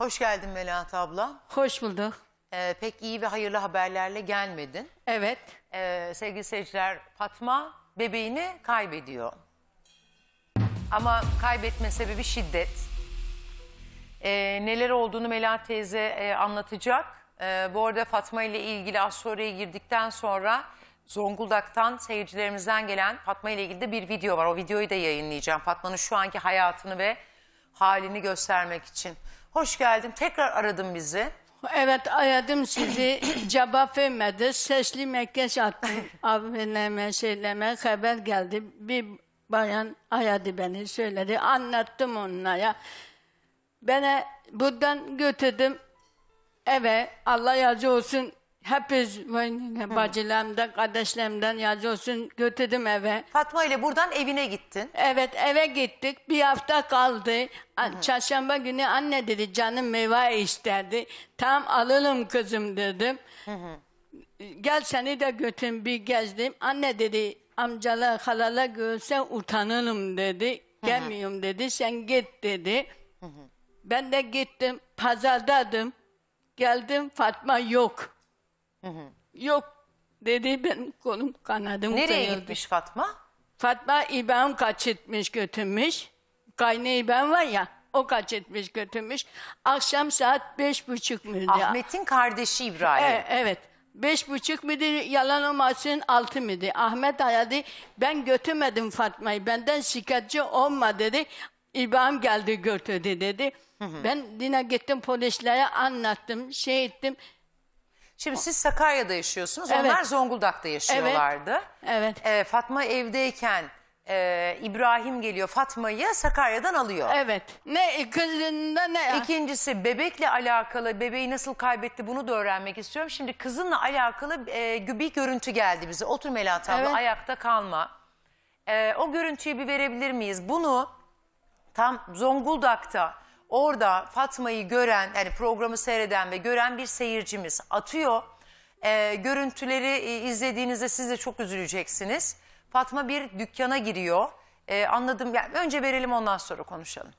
Hoş geldin Melahat abla. Hoş bulduk. Ee, pek iyi ve hayırlı haberlerle gelmedin. Evet. Ee, sevgili seyirciler Fatma bebeğini kaybediyor. Ama kaybetme sebebi şiddet. Ee, neler olduğunu Melahat teyze e, anlatacak. Ee, bu arada Fatma ile ilgili az sonraya girdikten sonra Zonguldak'tan seyircilerimizden gelen Fatma ile ilgili de bir video var. O videoyu da yayınlayacağım. Fatma'nın şu anki hayatını ve halini göstermek için. Hoş geldin. Tekrar aradın bizi. Evet aradım sizi. Cevap vermedi. Sesli mekkeş attım. Abineme şeyleme haber geldi. Bir bayan aradı beni söyledi. Anlattım onlara. Beni buradan götürdüm eve. Allah razı olsun Hepimiz ben, bacılarımdan, kardeşlerimden yazı olsun götürdüm eve. Fatma ile buradan evine gittin. Evet eve gittik. Bir hafta kaldı. Hı. Çarşamba günü anne dedi canım meyve isterdi. Tam alalım kızım dedim. Hı hı. Gel seni de götürün bir gezdim. Anne dedi amcalar halala görse utanırım dedi. Gelmiyorum dedi sen git dedi. Hı hı. Ben de gittim pazardadım. Geldim Fatma yok. Yok dedi ben konum kanadım Nereye kırıldı. gitmiş Fatma? Fatma İbrahim kaçırtmış götürmüş. Kayne İbrahim var ya o kaçırtmış götürmüş. Akşam saat beş buçuk müydü? Ahmet'in kardeşi İbrahim. E, evet. Beş buçuk müydü yalan olmasın altı mıydı? Ahmet aradı ben götürmedim Fatma'yı benden şikayetçi olma dedi. İbrahim geldi götürdü dedi. Ben yine gittim polislere anlattım şey ettim. Şimdi siz Sakarya'da yaşıyorsunuz. Evet. Onlar Zonguldak'ta yaşıyorlardı. Evet. evet. Ee, Fatma evdeyken e, İbrahim geliyor Fatma'yı Sakarya'dan alıyor. Evet. Ne kızında ne? İkincisi bebekle alakalı bebeği nasıl kaybetti bunu da öğrenmek istiyorum. Şimdi kızınla alakalı e, bir görüntü geldi bize. Otur Melahat abla evet. ayakta kalma. E, o görüntüyü bir verebilir miyiz? Bunu tam Zonguldak'ta Orada Fatma'yı gören yani programı seyreden ve gören bir seyircimiz atıyor. E, görüntüleri e, izlediğinizde siz de çok üzüleceksiniz. Fatma bir dükkana giriyor. E, anladım. Yani önce verelim ondan sonra konuşalım.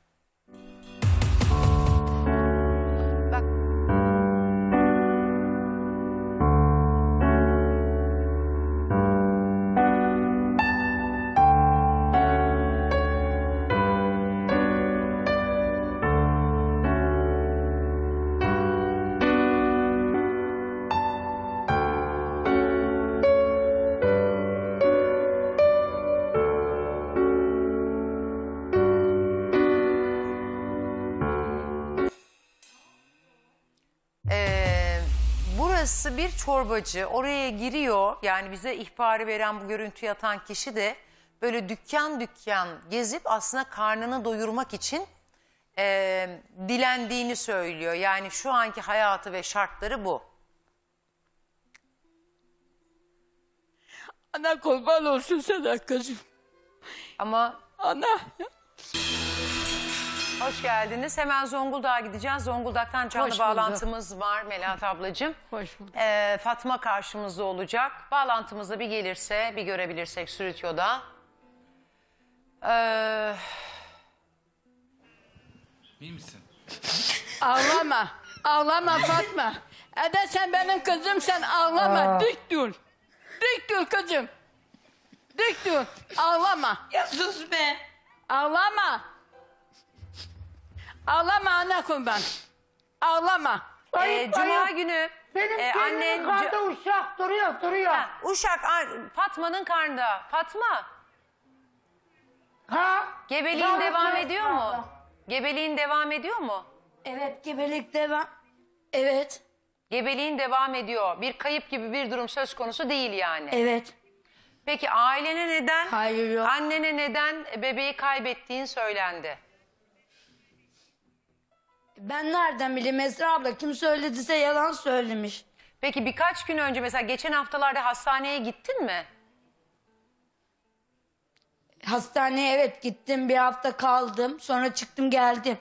Ee, burası bir çorbacı. Oraya giriyor. Yani bize ihbarı veren bu görüntü atan kişi de böyle dükkan dükkan gezip aslında karnını doyurmak için e, dilendiğini söylüyor. Yani şu anki hayatı ve şartları bu. Ana kurban olsun sana kızım. Ama Ana. Hoş geldiniz. Hemen Zonguldak'a gideceğiz. Zonguldak'tan canlı bağlantımız var Melahat ablacığım. Hoş bulduk. Ee, Fatma karşımızda olacak. Bağlantımızda bir gelirse, bir görebilirsek Sürütyo'da. Ee... İyi misin? Ağlama. Ağlama Fatma. Ede sen benim kızım sen ağlama. Aa. Dik dur. Dik dur kızım. Dik dur. Ağlama. Ya sus be. Ağlama. Ağlama ana kurban. Ağlama. Ee, Cuma ayıp. günü Benim e, annen... annen uşak duruyor duruyor. Ha, Uşak Fatma'nın karnında. Fatma Ha? gebeliğin Yavrum, devam evet, ediyor mu? karnında. Gebeliğin devam ediyor mu? Evet gebelik devam. Evet. Gebeliğin devam ediyor. Bir kayıp gibi bir durum söz konusu değil yani. Evet. Peki ailene neden? Hayır yok. Annene neden bebeği kaybettiğin söylendi? Ben nereden bileyim Ezra abla kim söylediyse yalan söylemiş. Peki birkaç gün önce mesela geçen haftalarda hastaneye gittin mi? Hastaneye evet gittim bir hafta kaldım sonra çıktım geldim.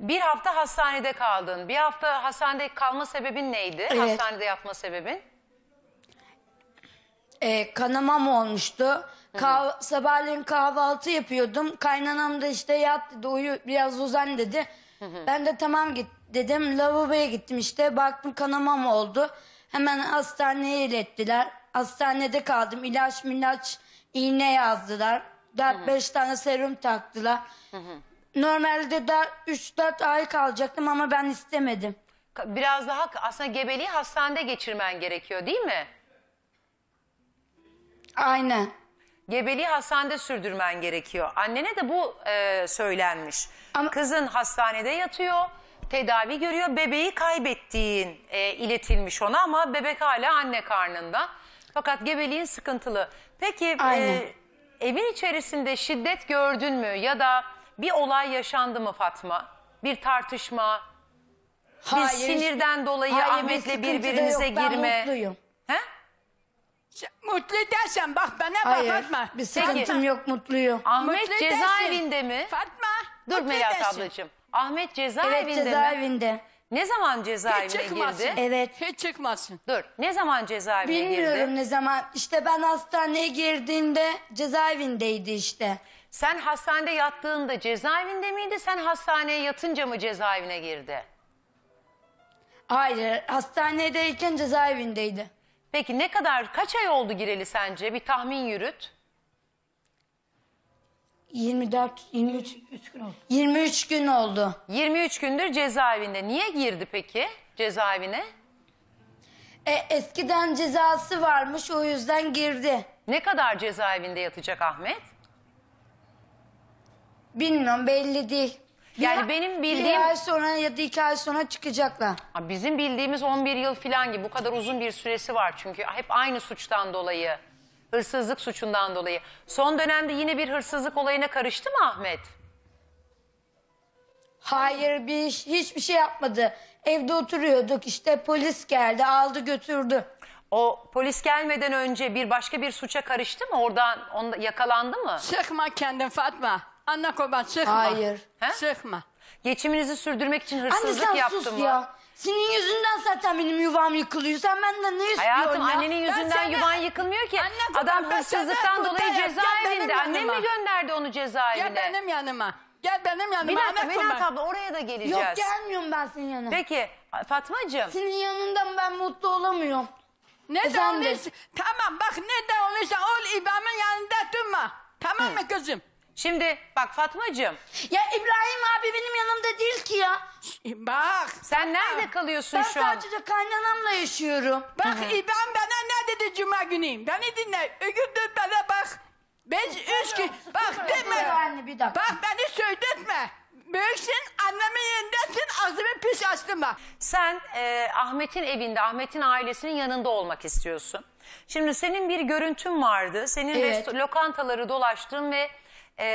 Bir hafta hastanede kaldın. Bir hafta hastanede kalma sebebin neydi? Evet. Hastanede yatma sebebin? Ee, kanamam olmuştu. Kah sabahleyin kahvaltı yapıyordum. Kaynanam da işte yat dedi uyu biraz uzan dedi. Ben de tamam git dedim. Lavaboya gittim işte. Baktım kanamam oldu. Hemen hastaneye ilettiler. Hastanede kaldım. İlaç milaç iğne yazdılar. 4-5 tane serum taktılar. Normalde daha 3-4 ay kalacaktım ama ben istemedim. Biraz daha aslında gebeliği hastanede geçirmen gerekiyor değil mi? Aynen gebeliği hastanede sürdürmen gerekiyor. Annene de bu e, söylenmiş. Ama- Kızın hastanede yatıyor, tedavi görüyor. Bebeği kaybettiğin e, iletilmiş ona ama bebek hala anne karnında. Fakat gebeliğin sıkıntılı. Peki e, evin içerisinde şiddet gördün mü ya da bir olay yaşandı mı Fatma? Bir tartışma, bir sinirden dolayı hayır, Ahmet'le birbirinize yok. Ben girme. mutluyum. He? Mutlu dersen bak bana Hayır, bak Fatma. bir sıkıntım Peki. yok mutluyum. Ahmet Mutlu dersin. cezaevinde mi? Fatma. Dur mutlu Melahat ablacığım. Ahmet cezaevinde Evet mi? cezaevinde. Ne zaman cezaevine Hiç çıkmasın. girdi? Evet. Hiç çıkmasın. Dur. Ne zaman cezaevine girdi? Bilmiyorum ne zaman. İşte ben hastaneye girdiğimde cezaevindeydi işte. Sen hastanede yattığında cezaevinde miydi? Sen hastaneye yatınca mı cezaevine girdi? Hayır hastanedeyken cezaevindeydi. Peki ne kadar kaç ay oldu gireli sence? Bir tahmin yürüt. 24, 23, 3 gün oldu. 23 gün oldu. 23 gündür cezaevinde. Niye girdi peki cezaevine? E, eskiden cezası varmış o yüzden girdi. Ne kadar cezaevinde yatacak Ahmet? Bilmiyorum belli değil. Yani Ya- benim bildiğim... Bir ay sonra ya da iki ay sonra çıkacaklar. Bizim bildiğimiz 11 yıl falan gibi bu kadar uzun bir süresi var çünkü hep aynı suçtan dolayı. Hırsızlık suçundan dolayı. Son dönemde yine bir hırsızlık olayına karıştı mı Ahmet? Hayır bir hiçbir şey yapmadı. Evde oturuyorduk işte polis geldi aldı götürdü. O polis gelmeden önce bir başka bir suça karıştı mı? Oradan onda yakalandı mı? Çıkma kendin Fatma. Anne koba çıkma. Hayır. He? Çıkma. Geçiminizi sürdürmek için hırsızlık sen yaptın ya. Senin yüzünden zaten benim yuvam yıkılıyor. Sen benden ne istiyorsun Hayatım ya? annenin yüzünden sana- yuvan yıkılmıyor ki. Anne Adam hırsızlıktan dolayı cezaevinde. benim Annem mi gönderdi onu Gel benim yanıma. Gel benim yanıma. Bir dakika abla oraya da geleceğiz. Yok gelmiyorum ben senin yanına. Peki Fatmacığım. Senin yanından ben mutlu olamıyorum. Ne de Tamam bak ne de olursa ol İbam'ın yanında durma. Tamam mı kızım? Şimdi bak Fatmacığım Ya İbrahim abi benim yanımda değil ki ya. Bak. sen nerede kalıyorsun şu an? sadece kaynanamla yaşıyorum. Bak İbrahim bana ne dedi cuma günü? Beni dinle. Ögür dur bana bak. Ben üç gün. Bak deme. anne bir dakika. Bak beni söyletme. Büyüksün annemin yerindesin ağzımı pis bak. Sen e, Ahmet'in evinde, Ahmet'in ailesinin yanında olmak istiyorsun. Şimdi senin bir görüntün vardı. Senin Evet. lokantaları dolaştın ve e,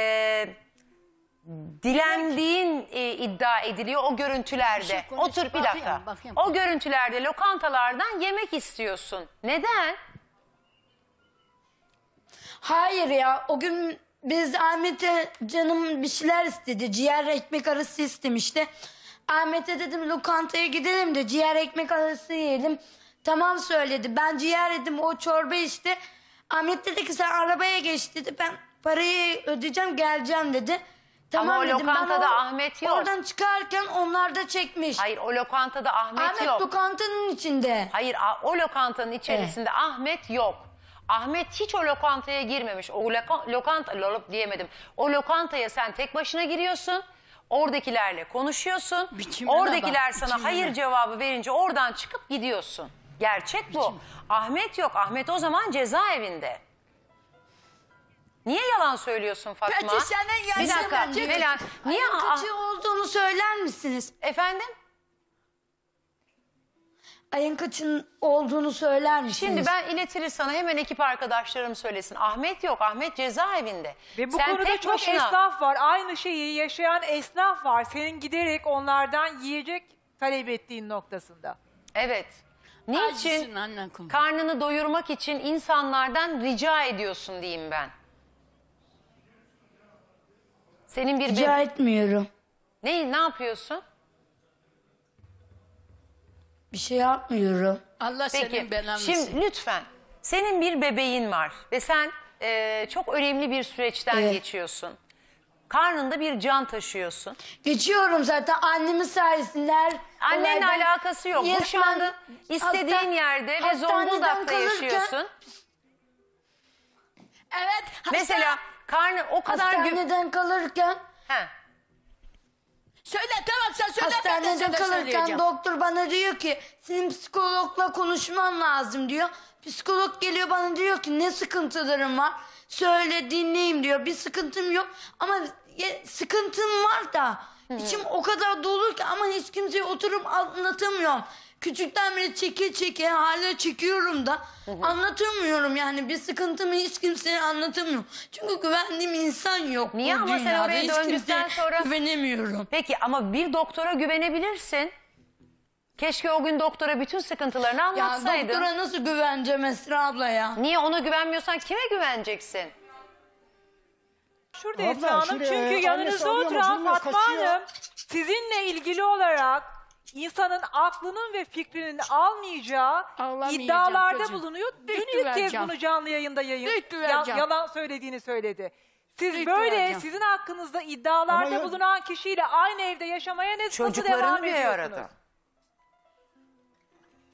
dilendiğin e, iddia ediliyor o görüntülerde. Bir şey Otur bir Bakayım, dakika. bakayım. O görüntülerde lokantalardan yemek istiyorsun. Neden? Hayır ya o gün biz Ahmet'e canım bir şeyler istedi. Ciğer ekmek arası istemişti. Ahmet'e dedim lokantaya gidelim de ciğer ekmek arası yiyelim. Tamam söyledi. Ben ciğer yedim o çorba içti. Ahmet dedi ki sen arabaya geç dedi. Ben parayı ödeyeceğim geleceğim dedi. Tamam Ama o dedim. Ben o- Ahmet yok. Oradan çıkarken onlar da çekmiş. Hayır o lokantada Ahmet, Ahmet yok. lokantanın içinde. Hayır o lokantanın içerisinde Ahmet yok. Ahmet hiç o lokantaya girmemiş. O loka- lokanta lolop diyemedim. O lokantaya sen tek başına giriyorsun. Oradakilerle konuşuyorsun. Biçimine Oradakiler bak, sana biçimine. hayır cevabı verince oradan çıkıp gidiyorsun. Gerçek bu. Ahmet yok. Ahmet o zaman cezaevinde. Niye yalan söylüyorsun Fatma? Petişenin yaşamı. Bir dakika. Melan, niye? Ayın olduğunu söyler misiniz? Efendim? Ayın kaçın olduğunu söyler misiniz? Şimdi ben iletilir sana hemen ekip arkadaşlarım söylesin. Ahmet yok. Ahmet cezaevinde. Ve bu Sen konuda çok başına... esnaf var. Aynı şeyi yaşayan esnaf var. Senin giderek onlardan yiyecek talep ettiğin noktasında. Evet. Niçin Acısından karnını doyurmak için insanlardan rica ediyorsun diyeyim ben. Senin bir Rica etmiyorum. ne ne yapıyorsun? Bir şey yapmıyorum. Allah senin belanı Şimdi lütfen. Senin bir bebeğin var ve sen e, çok önemli bir süreçten Evet. geçiyorsun. Karnında bir can taşıyorsun. Geçiyorum zaten annemin sayesinden. Annenle olaydan- ee, alakası yok. Yes, şu anda istediğin hasta- yerde ve hastaneden Zonguldak'ta kalırken- yaşıyorsun. Evet. hasta- Mesela karnı o kadar gü- Hastaneden kalırken, He. Söyle tamam sen söyle. hastaneden kalırken doktor bana diyor ki senin psikologla konuşman lazım diyor. Psikolog geliyor bana diyor ki ne sıkıntılarım var? Söyle dinleyeyim diyor. Bir sıkıntım yok ama sıkıntım var da içim o kadar dolu ki ama hiç kimseye oturup anlatamıyorum. Küçükten beri çeke çeke hala çekiyorum da anlatamıyorum yani bir sıkıntımı hiç kimseye anlatamıyorum. Çünkü güvendiğim insan yok Niye bu ama sen oraya hiç döndükten sonra- güvenemiyorum. Peki ama bir doktora güvenebilirsin. Keşke o gün doktora bütün sıkıntılarını anlatsaydın. Ya doktora nasıl güveneceğim Esra abla ya? Niye ona güvenmiyorsan kime güveneceksin? Şurada Abla, Hanım şimdi, çünkü e, yanınızda oturan durmuyor, Fatma Hanım sizinle ilgili olarak insanın aklının ve fikrinin almayacağı iddialarda kızım. bulunuyor. Dün ilk kez bunu canlı yayında yayın ya- yalan söylediğini söyledi. Siz Dürttü böyle vereceğim. sizin hakkınızda iddialarda ya- bulunan kişiyle aynı evde yaşamaya ne nasıl devam Çocuklarını bir ediyorsunuz? arada.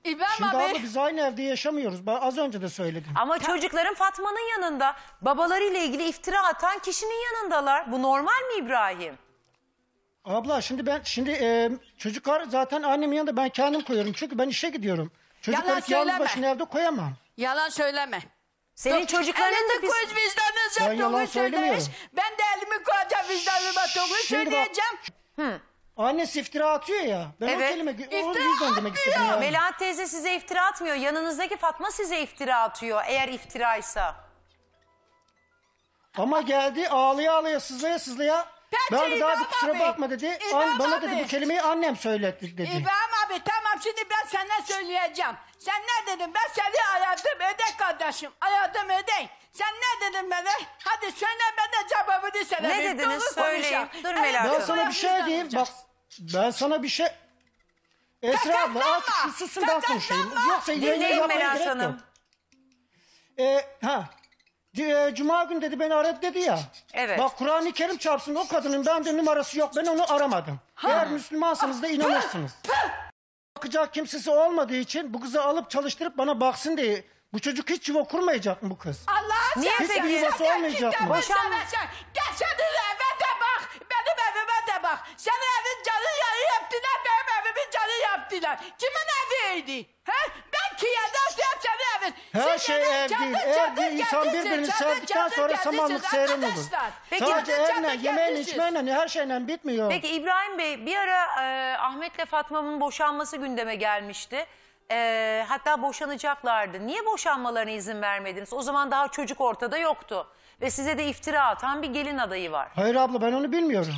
İbrahim Şimdi abi. abla biz aynı evde yaşamıyoruz. Ben az önce de söyledim. Ama çocukların Fatma'nın yanında, babalarıyla ilgili iftira atan kişinin yanındalar. Bu normal mi İbrahim? Abla şimdi ben şimdi e, çocuklar zaten annemin yanında ben kendim koyuyorum. Çünkü ben işe gidiyorum. Çocukları ki yalnız söyleme. başına evde koyamam. Yalan söyleme. Senin çocukların da Elinde biz... koyuz Ben yalan doğru söylemiyorum. Ben de elimi koyacağım vicdanıma doğru Şimdi bak- söyleyeceğim. Annesi iftira atıyor ya. Ben o Evet. kelime o İftira yüzden demek istedim yani. Melahat teyze size iftira atmıyor. Yanınızdaki Fatma size iftira atıyor eğer iftiraysa. Ama geldi ağlaya ağlaya sızlaya sızlaya. ben de daha bir İbrahim kusura abi. bakma dedi. An- İbrahim bana dedi bu kelimeyi annem söyletti dedi. İbrahim abi tamam şimdi ben senden söyleyeceğim. Sen ne dedin? Ben seni aradım Ödek kardeşim. Aradım Ödek. Sen ne dedin bana? Hadi söyle ben de cevabını Ne dediniz? Doğru Söyleyin. konuşalım. Dur Melahat Hanım. Ben sana bir şey diyeyim. Bak ben sana bir şey... Esra abla artık şu susun ben konuşayım. Yoksa yayını Dinleyin yapmaya Meral gerek yok. Ee, ha. E, Cuma gün dedi beni aradı dedi ya. Evet. Bak Kur'an-ı Kerim çarpsın o kadının bende numarası yok ben onu aramadım. Eğer Müslümansanız da ah, inanırsınız. Ah, ah. Bakacak kimsesi olmadığı için bu kızı alıp çalıştırıp bana baksın diye. Bu çocuk hiç yuva kurmayacak mı bu kız? Allah'a Niye sen- peki? Sen yuvası olmayacak mı? Boşan. Gel verdiler? Kimin eviydi? He? Ben ki yerde hep senin evin. Her Siz şey evdi. ev insan birbirini çadır, sevdikten çadır sonra geldiniz samanlık seyran olur. arkadaşlar. Peki, Sadece çadır evle, geldiniz. yemeğin, içmeyle her şeyle bitmiyor. Peki İbrahim Bey bir ara e, Ahmet'le Fatma'nın boşanması gündeme gelmişti. E, hatta boşanacaklardı. Niye boşanmalarına izin vermediniz? O zaman daha çocuk ortada yoktu. Ve size de iftira atan bir gelin adayı var. Hayır abla ben onu bilmiyorum.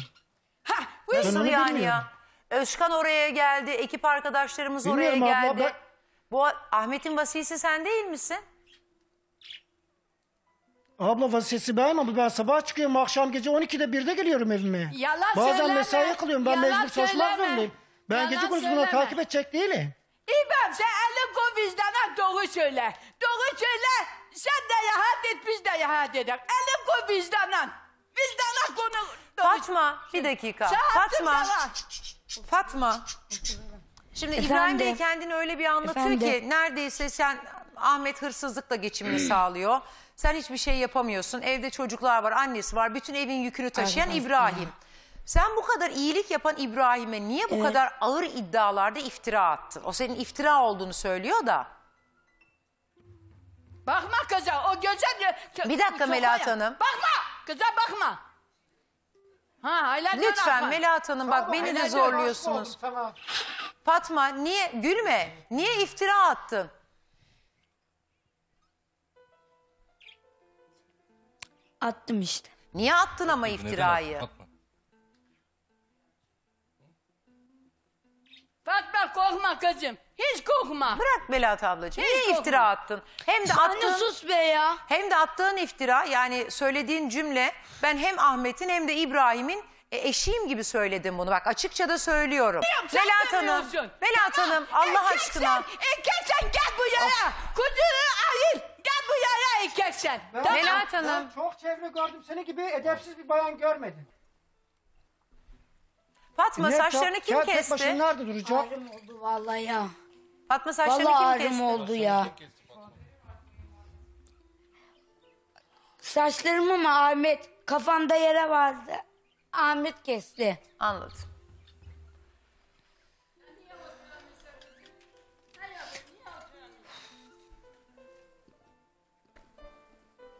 Ha, bu Ben onu Nasıl yani bilmiyorum. ya? Özkan oraya geldi, ekip arkadaşlarımız Bilmiyorum oraya abla, geldi. ben- Bu Ahmet'in vasisi sen değil misin? Abla vasiyeti ben ama ben sabah çıkıyorum akşam gece 12'de 1'de geliyorum evime. Yalan Bazen söyleme. mesai kılıyorum ben mecbur çalışmak söyleme. zorundayım. Ben Yalan gece gündüz söyleme. takip edecek değilim. İmam sen elin koy vicdana doğru söyle. Doğru söyle. Sen de rahat et biz de rahat eder. Elin koy vicdana. Vicdana konu. doğru- bir dakika. Sen attın Fatma. Şimdi İbrahim Bey kendini öyle bir anlatıyor Efendim? ki neredeyse sen Ahmet hırsızlıkla geçimini sağlıyor. Sen hiçbir şey yapamıyorsun. Evde çocuklar var, annesi var. Bütün evin yükünü taşıyan Allah'ım. İbrahim. Sen bu kadar iyilik yapan İbrahim'e niye bu kadar ağır iddialarda iftira attın? O senin iftira olduğunu söylüyor da. Bakma kıza o göze... Bir dakika Sokma Melahat Hanım. Bakma kıza bakma. Ha hala Lütfen Hakan. Melahat Hanım bak beni de zorluyorsunuz. Tamam. Fatma niye gülme? Niye iftira attın? Attım işte. Niye attın ama iftirayı? Fatma korkma kızım. Hiç kokma. Bırak Melahat ablacığım. Hiç iftira attın? Hem de attığın, Anne sus be ya. hem de attığın iftira yani söylediğin cümle ben hem Ahmet'in hem de İbrahim'in e, eşiyim gibi söyledim bunu. Bak açıkça da söylüyorum. yapacağım Melahat Hanım, demiyorsun. Hanım Allah erkeksen, aşkına. Erkeksen e, gel bu yaya. Kuzunu ayır. Gel bu yaya erkeksen. Tamam. Melahat Hanım. Ben çok çevre gördüm. Seni gibi edepsiz bir bayan görmedim. Fatma saçlarını kim Ya tek kesti? başına nerede duracak? Ağrım oldu vallahi ya. Fatma saçlarını Vallahi ağrım oldu ya. Saçlarımı mı Ahmet? Kafamda yere vardı. Ahmet kesti. Anladım.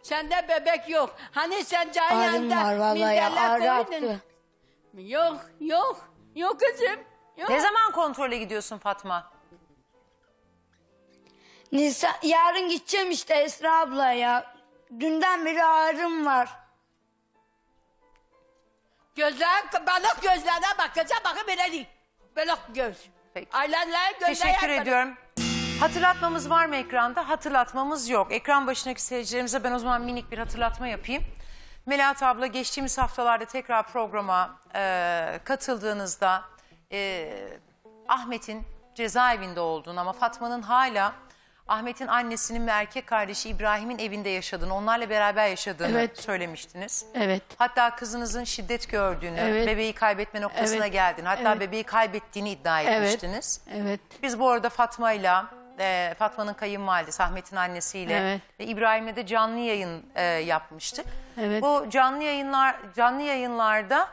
Sende bebek yok. Hani sen Ağrım var minderler koydun. Yok, yok. Yok kızım. Yok. Ne zaman kontrole gidiyorsun Fatma? Nisa, yarın gideceğim işte Esra abla ya. Dünden beri ağrım var. Gözler, balık gözlerine bakacağım bakın böyle değil. Balık göz. Peki. gözler Teşekkür ediyorum. Hatırlatmamız var mı ekranda? Hatırlatmamız yok. Ekran başındaki seyircilerimize ben o zaman minik bir hatırlatma yapayım. Melahat abla geçtiğimiz haftalarda tekrar programa e, katıldığınızda e, Ahmet'in cezaevinde olduğunu ama Fatma'nın hala Ahmet'in annesinin ve erkek kardeşi İbrahim'in evinde yaşadığını, onlarla beraber yaşadığını Evet. söylemiştiniz. Evet. Hatta kızınızın şiddet gördüğünü, Evet. bebeği kaybetme noktasına Evet. geldiğini, hatta Evet. bebeği kaybettiğini iddia etmiştiniz. Evet. Biz bu arada Fatma ile e, Fatma'nın kayınvalidesi, Ahmet'in annesiyle Evet. ve İbrahim'le de canlı yayın e, yapmıştık. Evet. Bu canlı yayınlar canlı yayınlarda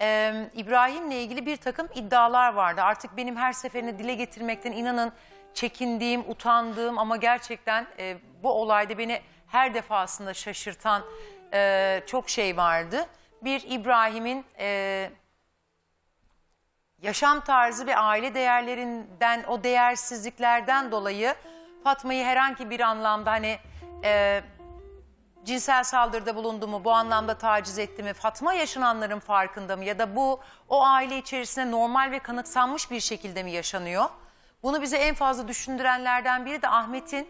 e, İbrahim'le ilgili bir takım iddialar vardı. Artık benim her seferinde dile getirmekten inanın çekindiğim, utandığım ama gerçekten e, bu olayda beni her defasında şaşırtan e, çok şey vardı. Bir İbrahim'in e, yaşam tarzı ve aile değerlerinden, o değersizliklerden dolayı Fatma'yı herhangi bir anlamda hani e, cinsel saldırıda bulundu mu, bu anlamda taciz etti mi, Fatma yaşananların farkında mı ya da bu o aile içerisinde normal ve kanıksanmış bir şekilde mi yaşanıyor? Bunu bize en fazla düşündürenlerden biri de Ahmet'in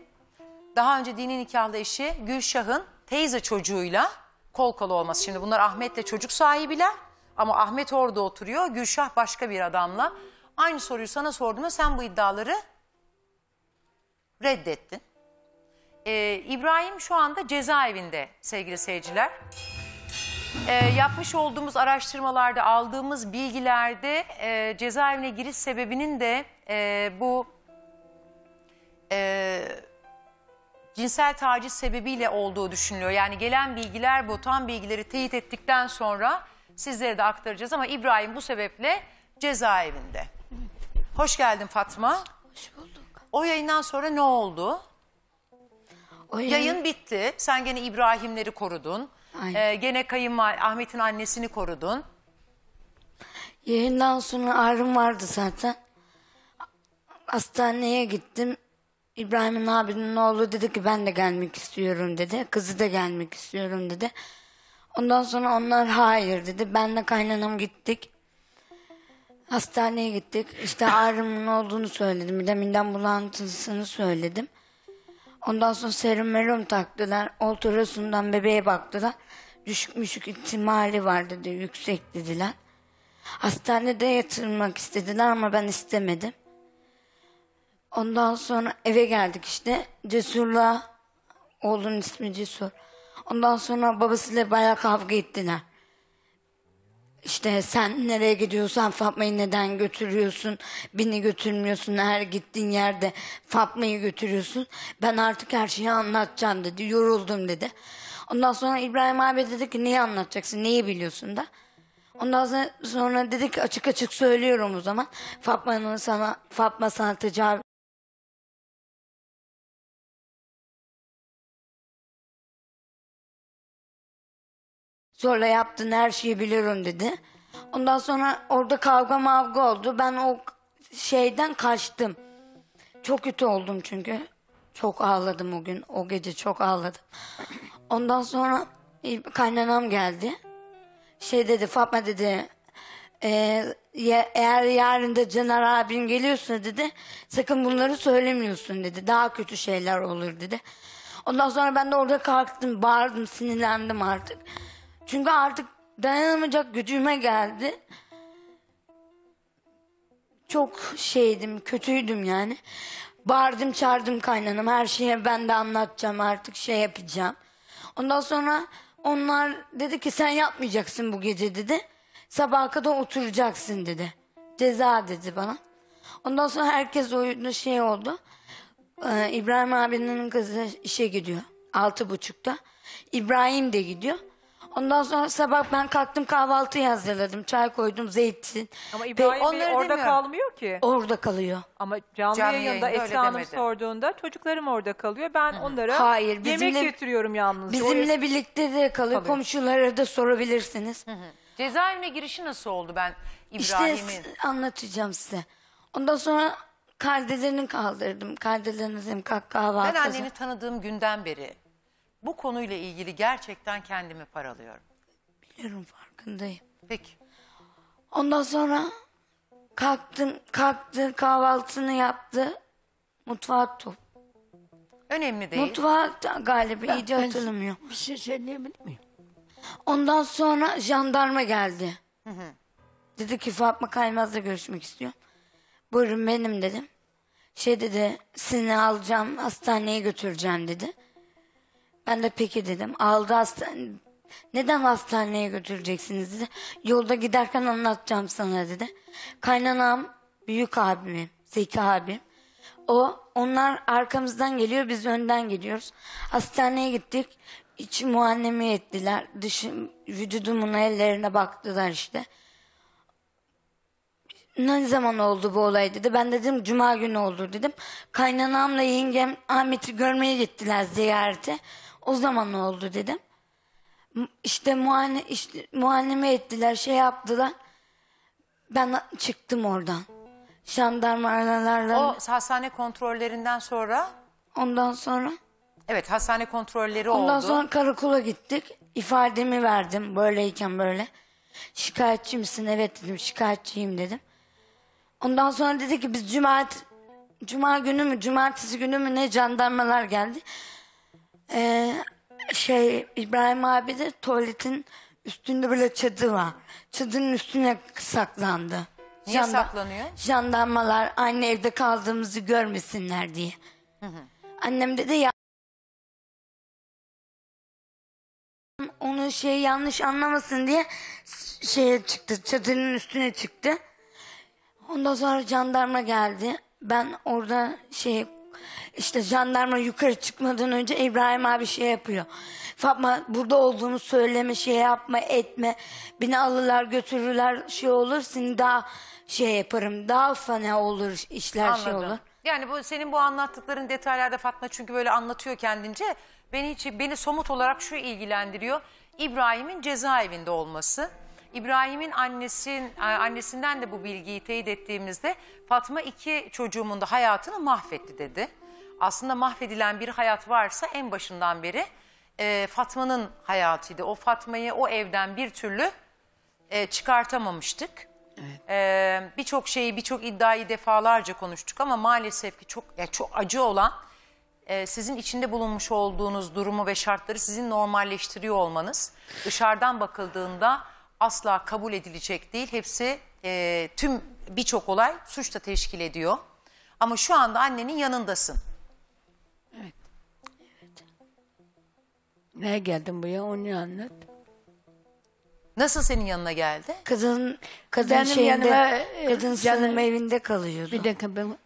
daha önce dini nikahlı eşi Gülşah'ın teyze çocuğuyla kol kola olması. Şimdi bunlar Ahmet'le çocuk sahibiler ama Ahmet orada oturuyor, Gülşah başka bir adamla. Aynı soruyu sana sorduğumda sen bu iddiaları reddettin. Ee, İbrahim şu anda cezaevinde sevgili seyirciler. Ee, yapmış olduğumuz araştırmalarda aldığımız bilgilerde e, cezaevine giriş sebebinin de e, bu e, cinsel taciz sebebiyle olduğu düşünülüyor. Yani gelen bilgiler bu tam bilgileri teyit ettikten sonra sizlere de aktaracağız ama İbrahim bu sebeple cezaevinde. Hoş geldin Fatma. Hoş bulduk. O yayından sonra ne oldu? O yayın... yayın bitti. Sen gene İbrahimleri korudun. Aynen. Ee, gene kayınval Ahmet'in annesini korudun. Yayından sonra ağrım vardı zaten hastaneye gittim. İbrahim'in abinin oğlu dedi ki ben de gelmek istiyorum dedi. Kızı da gelmek istiyorum dedi. Ondan sonra onlar hayır dedi. Ben de kaynanam gittik. Hastaneye gittik. İşte ağrımın olduğunu söyledim. Bir de midem bulantısını söyledim. Ondan sonra serum taktılar. Ultrasundan bebeğe baktılar. Düşük müşük ihtimali var dedi. Yüksek dediler. Hastanede yatırmak istediler ama ben istemedim. Ondan sonra eve geldik işte. Cesur'la oğlun ismi Cesur. Ondan sonra babasıyla bayağı kavga ettiler. İşte sen nereye gidiyorsan Fatma'yı neden götürüyorsun? Beni götürmüyorsun her gittiğin yerde Fatma'yı götürüyorsun. Ben artık her şeyi anlatacağım dedi. Yoruldum dedi. Ondan sonra İbrahim abi dedi ki neyi anlatacaksın? Neyi biliyorsun da? Ondan sonra dedik açık açık söylüyorum o zaman. Fatma'nın sana Fatma sana tecavüz zorla yaptığın her şeyi biliyorum dedi. Ondan sonra orada kavga mavga oldu. Ben o şeyden kaçtım. Çok kötü oldum çünkü. Çok ağladım o gün. O gece çok ağladım. Ondan sonra kaynanam geldi. Şey dedi Fatma dedi e, eğer yarın da Caner abin geliyorsa dedi sakın bunları söylemiyorsun dedi. Daha kötü şeyler olur dedi. Ondan sonra ben de orada kalktım bağırdım sinirlendim artık. Çünkü artık dayanamayacak gücüme geldi. Çok şeydim, kötüydüm yani. Bağırdım çağırdım kaynanam her şeye ben de anlatacağım artık şey yapacağım. Ondan sonra onlar dedi ki sen yapmayacaksın bu gece dedi. Sabaha kadar oturacaksın dedi. Ceza dedi bana. Ondan sonra herkes uyudu şey oldu. Ee, İbrahim abinin kızı işe gidiyor. Altı buçukta. İbrahim de gidiyor. Ondan sonra sabah ben kalktım kahvaltı hazırladım. Çay koydum, zeytin. Ama İbrahim Bey orada kalmıyor ki. Orada kalıyor. Ama canlı, Canlı yayında Esra Hanım sorduğunda çocuklarım orada kalıyor. Ben onlara Hayır, bizimle- yemek getiriyorum yalnız. Bizimle birlikte de kalıyor. Komşulara da sorabilirsiniz. Cezaevine girişi nasıl oldu ben İbrahim'in? İşte anlatacağım size. Ondan sonra kardelerini kaldırdım. Kardelerini dedim kalk kahvaltı. Ben anneni tanıdığım günden beri bu konuyla ilgili gerçekten kendimi paralıyorum. Biliyorum farkındayım. Peki. Ondan sonra kalktım, kalktı kahvaltını yaptı. Mutfağa top. Önemli değil. Mutfağa galiba Ya iyice hatırlamıyor. Bir şey söyleyebilir miyim? Ondan sonra jandarma geldi. Dedi ki Fatma Kaymaz'la görüşmek istiyorum. Buyurun benim dedim. Şey dedi seni alacağım hastaneye götüreceğim dedi. Ben de peki dedim. Aldı hastane. Neden hastaneye götüreceksiniz dedi. Yolda giderken anlatacağım sana dedi. Kaynanam büyük abimim. Zeki abim. O onlar arkamızdan geliyor biz önden gidiyoruz. Hastaneye gittik. İç muannemi ettiler. Dışı, vücudumun ellerine baktılar işte. Ne zaman oldu bu olay dedi. Ben dedim cuma günü oldu dedim. Kaynanamla yengem Ahmet'i görmeye gittiler ziyarete. O zaman ne oldu dedim. İşte muayene, işte muayeneme ettiler, şey yaptılar. Ben çıktım oradan. Jandarma Jandarmalarla. O hastane kontrollerinden sonra? Ondan sonra? Evet hastane kontrolleri ondan oldu. Ondan sonra karakola gittik. İfademi verdim böyleyken böyle. Şikayetçi misin? Evet dedim şikayetçiyim dedim. Ondan sonra dedi ki biz cumartesi, cuma günü mü cumartesi günü mü ne jandarmalar geldi e, şey İbrahim abi de tuvaletin üstünde böyle çadır var. çadırın üstüne saklandı. Niye Janda- saklanıyor? Jandarmalar anne evde kaldığımızı görmesinler diye. Annem dedi ya onu şey yanlış anlamasın diye s- şeye çıktı çadırın üstüne çıktı. Ondan sonra jandarma geldi. Ben orada şey işte jandarma yukarı çıkmadan önce İbrahim abi şey yapıyor. Fatma burada olduğunu söyleme, şey yapma, etme. Beni alırlar, götürürler, şey olur. Seni daha şey yaparım. Daha fena olur, işler şey olur. Yani bu senin bu anlattıkların detaylarda Fatma çünkü böyle anlatıyor kendince. Beni hiç beni somut olarak şu ilgilendiriyor. İbrahim'in cezaevinde olması. İbrahim'in annesin, e, annesinden de bu bilgiyi teyit ettiğimizde Fatma iki çocuğumun da hayatını mahvetti dedi. Aslında mahvedilen bir hayat varsa en başından beri e, Fatma'nın hayatıydı. O Fatma'yı o evden bir türlü e, çıkartamamıştık. Evet. E, birçok şeyi, birçok iddiayı defalarca konuştuk ama maalesef ki çok yani çok acı olan e, sizin içinde bulunmuş olduğunuz durumu ve şartları sizin normalleştiriyor olmanız. Dışarıdan bakıldığında asla kabul edilecek değil. Hepsi e, tüm birçok olay suçta teşkil ediyor. Ama şu anda annenin yanındasın. Evet. Evet. Neye geldim buraya onu anlat. Nasıl senin yanına geldi? Kızın kızın Benim şeyinde yanıma, e, kızın canım- evinde kalıyordu. Bir dakika ben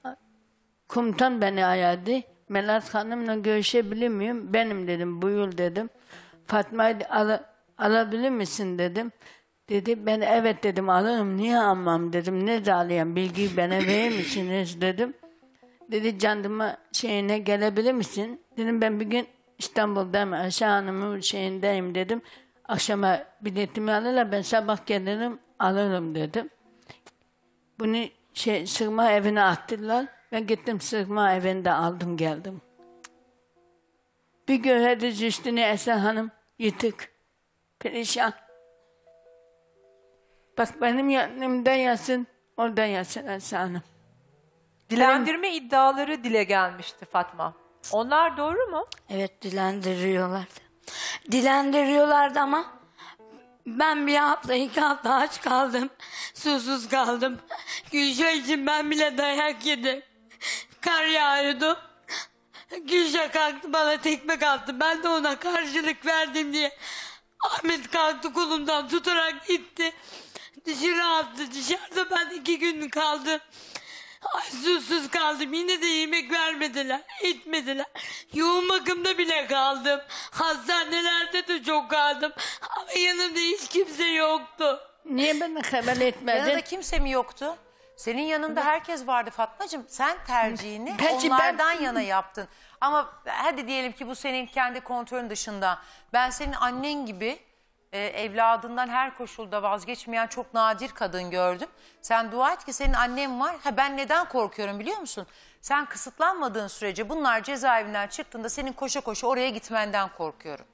komutan beni ayardı. Melat Hanım'la görüşebilir miyim? Benim dedim buyur dedim. Fatma'yı al alabilir misin dedim. Dedi ben evet dedim alırım niye almam dedim ne dağlayan bilgiyi bana verir misiniz dedim. Dedi candıma şeyine gelebilir misin? Dedim ben bir gün İstanbul'dayım Ayşe Hanım'ın şeyindeyim dedim. Akşama biletimi alırlar ben sabah gelirim alırım dedim. Bunu şey sığma evine attılar. Ben gittim sığma evinde aldım geldim. Bir göreriz üstüne Esen Hanım yitik perişan. Bak benim yanımda yasın, orada yasın Esra Hanım. Dilendirme iddiaları dile gelmişti Fatma. Onlar doğru mu? Evet dilendiriyorlardı. Dilendiriyorlardı ama ben bir hafta iki hafta aç kaldım. Susuz kaldım. Gülşah için ben bile dayak yedim. Kar yağıyordu. Gülşah kalktı bana tekme kalktı. Ben de ona karşılık verdim diye. Ahmet kalktı kolumdan tutarak gitti dışarı attı. Dışarıda ben iki gün kaldım. Ay susuz kaldım. Yine de yemek vermediler, etmediler. Yoğun bakımda bile kaldım. Hastanelerde de çok kaldım. Ama yanımda hiç kimse yoktu. Niye bana haber etmedin? Yanında kimse mi yoktu? Senin yanında herkes vardı Fatmacığım. Sen tercihini Peki onlardan ben... yana yaptın. Ama hadi diyelim ki bu senin kendi kontrolün dışında. Ben senin annen gibi e, evladından her koşulda vazgeçmeyen çok nadir kadın gördüm. Sen dua et ki senin annem var. Ha ben neden korkuyorum biliyor musun? Sen kısıtlanmadığın sürece bunlar cezaevinden çıktığında senin koşa koşa oraya gitmenden korkuyorum.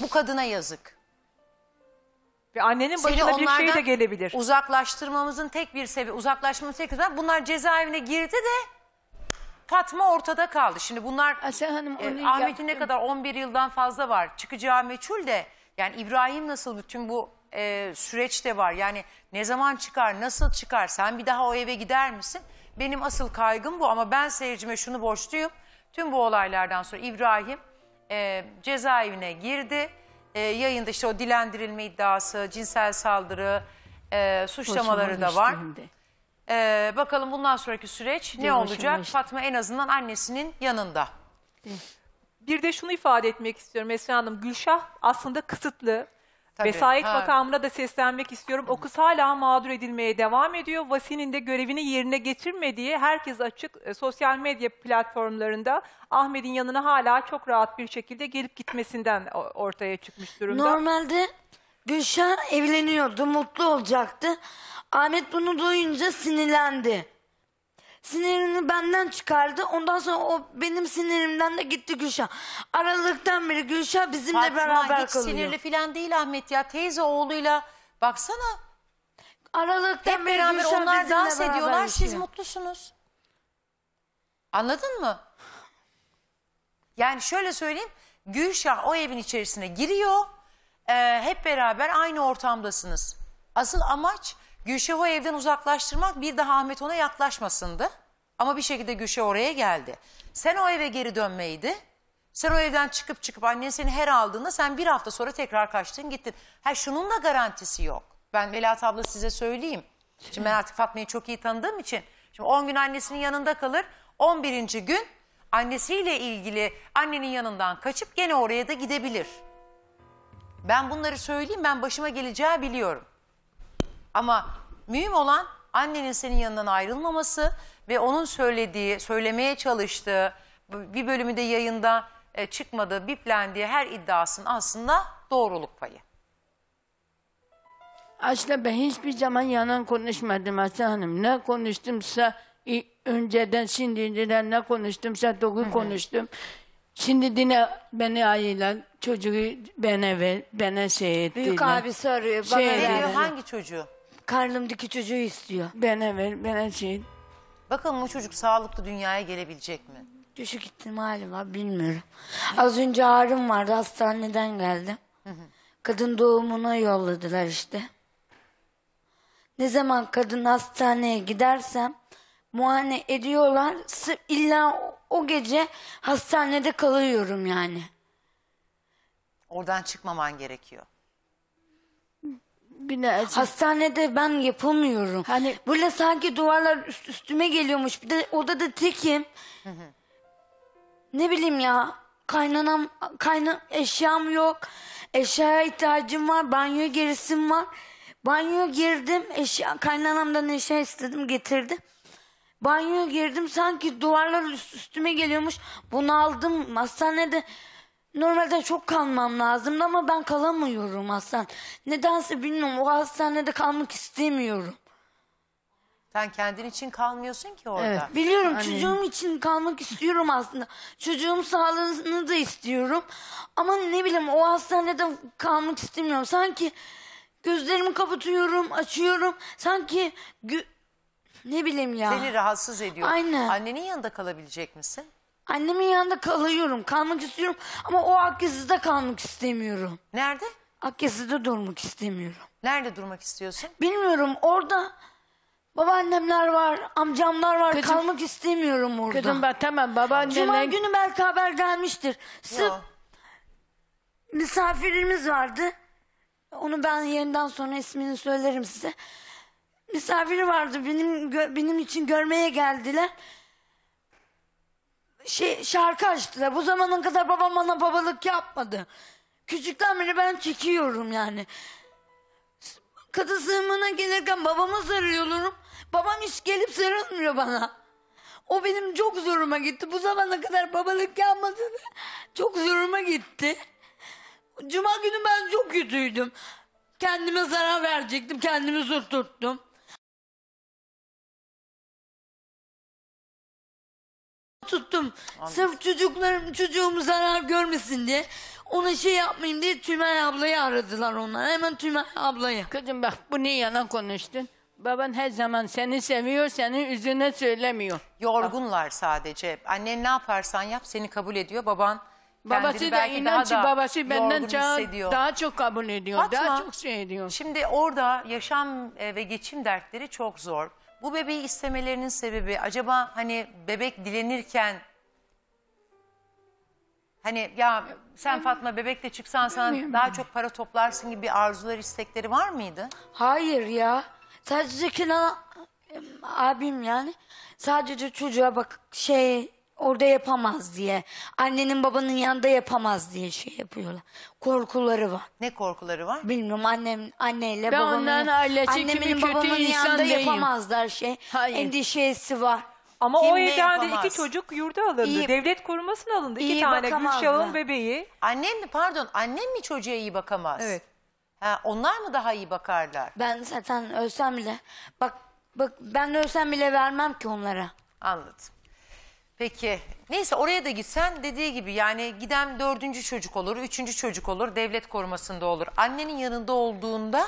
Bu kadına yazık. Bir annenin Seni başına bir şey de gelebilir. Uzaklaştırmamızın tek bir sebebi, uzaklaşmamızın tek bir sebebi bunlar cezaevine girdi de Fatma ortada kaldı. Şimdi bunlar Asya Hanım e, Ahmet'in ne kadar 11 yıldan fazla var. Çıkacağı meçhul de yani İbrahim nasıl bütün bu e, süreçte var? Yani ne zaman çıkar, nasıl çıkar? Sen bir daha o eve gider misin? Benim asıl kaygım bu ama ben seyircime şunu borçluyum. Tüm bu olaylardan sonra İbrahim e, cezaevine girdi. E, yayında işte o dilendirilme iddiası, cinsel saldırı, e, suçlamaları da var. E, bakalım bundan sonraki süreç ne olacak? Fatma en azından annesinin yanında. Değil. Eh. Bir de şunu ifade etmek istiyorum Esra Hanım. Gülşah aslında kısıtlı. Tabii, Vesayet ha. makamına da seslenmek istiyorum. O kız hala mağdur edilmeye devam ediyor. Vasi'nin de görevini yerine getirmediği herkes açık e, sosyal medya platformlarında Ahmet'in yanına hala çok rahat bir şekilde gelip gitmesinden ortaya çıkmış durumda. Normalde Gülşah evleniyordu, mutlu olacaktı. Ahmet bunu duyunca sinirlendi sinirini benden çıkardı. Ondan sonra o benim sinirimden de gitti Gülşah. Aralıktan beri Gülşah bizimle Fatma beraber hiç kalıyor. sinirli falan değil Ahmet ya. Teyze oğluyla baksana. Aralıktan Hep beri beraber Gülşah onlar bizimle dans beraber ediyorlar. Siz mutlusunuz. Anladın mı? Yani şöyle söyleyeyim. Gülşah o evin içerisine giriyor. Ee, hep beraber aynı ortamdasınız. Asıl amaç Gülşah'ı o evden uzaklaştırmak bir daha Ahmet ona yaklaşmasındı. Ama bir şekilde Gülşah oraya geldi. Sen o eve geri dönmeydi. Sen o evden çıkıp çıkıp annen seni her aldığında sen bir hafta sonra tekrar kaçtın gittin. Ha şunun da garantisi yok. Ben Melahat abla size söyleyeyim. Şimdi ben artık Fatma'yı çok iyi tanıdığım için. Şimdi 10 gün annesinin yanında kalır. 11. gün annesiyle ilgili annenin yanından kaçıp gene oraya da gidebilir. Ben bunları söyleyeyim ben başıma geleceği biliyorum. Ama mühim olan annenin senin yanından ayrılmaması ve onun söylediği, söylemeye çalıştığı, bir bölümü de yayında e, çıkmadığı, biplendiği her iddiasının aslında doğruluk payı. Aslında ben hiçbir zaman yalan konuşmadım Hasan Hanım. Ne konuştumsa önceden şimdiden ne konuştumsa doğru konuştum. Şimdi dine beni ayılan çocuğu bana ver, bana şey ettiler. Büyük abisi arıyor. Bana şey ne hangi çocuğu? karnımdaki çocuğu istiyor. Ben ver, ben şey. Bakalım o çocuk sağlıklı dünyaya gelebilecek mi? Düşük ihtimali var bilmiyorum. Az önce ağrım vardı hastaneden geldim. Kadın doğumuna yolladılar işte. Ne zaman kadın hastaneye gidersem muayene ediyorlar. Sırf illa o gece hastanede kalıyorum yani. Oradan çıkmaman gerekiyor güne Hastanede ben yapamıyorum. Hani- Böyle sanki duvarlar üst üstüme geliyormuş. Bir de odada tekim. ne bileyim ya. Kaynanam, kayna eşyam yok. Eşyaya ihtiyacım var. Banyo gerisim var. Banyoya girdim. Eşya, kaynanamdan eşya istedim getirdi. Banyoya girdim sanki duvarlar üst- üstüme geliyormuş. Bunu aldım hastanede Normalde çok kalmam lazımdı ama ben kalamıyorum aslan. Nedense bilmiyorum o hastanede kalmak istemiyorum. Sen kendin için kalmıyorsun ki orada. Evet, biliyorum Hani- çocuğum için kalmak istiyorum aslında. Çocuğum sağlığını da istiyorum. Ama ne bileyim o hastanede kalmak istemiyorum. Sanki gözlerimi kapatıyorum, açıyorum. Sanki gü- ne bileyim ya. Seni rahatsız ediyor. Aynen. Annenin yanında kalabilecek misin? Annemin yanında kalıyorum. Kalmak istiyorum ama o Akyazı'da kalmak istemiyorum. Nerede? Akyazı'da durmak istemiyorum. Nerede durmak istiyorsun? Bilmiyorum orada babaannemler var, amcamlar var. Kızım- kalmak istemiyorum orada. Kızım bak tamam Cuma babaannenle günü belki haber gelmiştir. Sırf misafirimiz vardı. Onu ben yeniden sonra ismini söylerim size. Misafiri vardı benim benim için görmeye geldiler şey, şarkı açtılar. Bu zamanın kadar babam bana babalık yapmadı. Küçükten beri ben çekiyorum yani. Katı sığınmana gelirken babamı sarıyorum. Babam hiç gelip sarılmıyor bana. O benim çok zoruma gitti. Bu zamana kadar babalık yapmadı. Çok zoruma gitti. Cuma günü ben çok kötüydüm. Kendime zarar verecektim. Kendimi zor tuttum. tuttum. Anladım. Sırf çocuklarım çocuğum zarar görmesin diye. Ona şey yapmayayım diye Tümel ablayı aradılar onlar. Hemen Tümel ablayı. Kızım bak bu niye yalan konuştun? Baban her zaman seni seviyor, senin üzerine söylemiyor. Yorgunlar sadece. Annen ne yaparsan yap seni kabul ediyor. Baban Babası da belki inanç daha da babası benden daha, daha çok kabul ediyor. Fatma, daha çok şey ediyor. Şimdi orada yaşam e, ve geçim dertleri çok zor bu bebeği istemelerinin sebebi acaba hani bebek dilenirken hani ya sen Fatma bebekle çıksan sana daha çok para toplarsın gibi arzular istekleri var mıydı? Hayır ya. Sadece Kenan abim yani sadece çocuğa bak şey orada yapamaz diye. Annenin babanın yanında yapamaz diye şey yapıyorlar. Korkuları var. Ne korkuları var? Bilmiyorum annem anneyle Ben babamın onların aile annemin babamın yanında değilim. yapamazlar şey. Hayır. Endişesi var. Ama Kim o evden de iki çocuk yurda alındı. İyi- Devlet korumasına alındı. İki İyi tane bakamazlar. Gülşah'ın bebeği. Annem mi pardon annem mi çocuğa iyi bakamaz? Evet. Ha, onlar mı daha iyi bakarlar? Ben zaten ölsem bile bak bak ben ölsem bile vermem ki onlara. Anladım. Peki neyse oraya da gitsen dediği gibi yani giden dördüncü çocuk olur, üçüncü çocuk olur, devlet korumasında olur. Annenin yanında olduğunda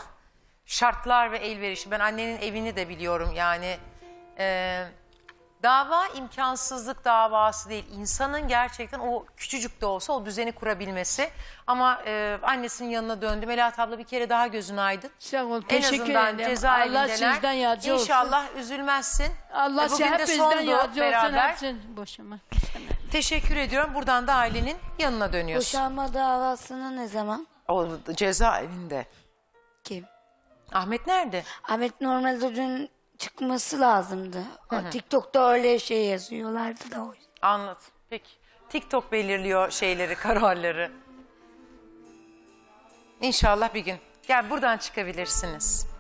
şartlar ve elverişi ben annenin evini de biliyorum yani... E, Dava imkansızlık davası değil. İnsanın gerçekten o küçücük de olsa o düzeni kurabilmesi. Ama e, annesinin yanına döndü. Melahat abla bir kere daha gözün aydın. Sağ ol. Teşekkür en azından ederim. Allah sizden yardımcı olsun. İnşallah üzülmezsin. Allah e, bugün de bizden yardımcı beraber. olsun. Teşekkür ediyorum. Buradan da ailenin yanına dönüyorsun. Boşanma davasını ne zaman? O cezaevinde. Kim? Ahmet nerede? Ahmet normalde dün çıkması lazımdı. O TikTok'ta öyle şey yazıyorlardı da o yüzden. Anlat. Peki. TikTok belirliyor şeyleri, kararları. İnşallah bir gün. Gel buradan çıkabilirsiniz.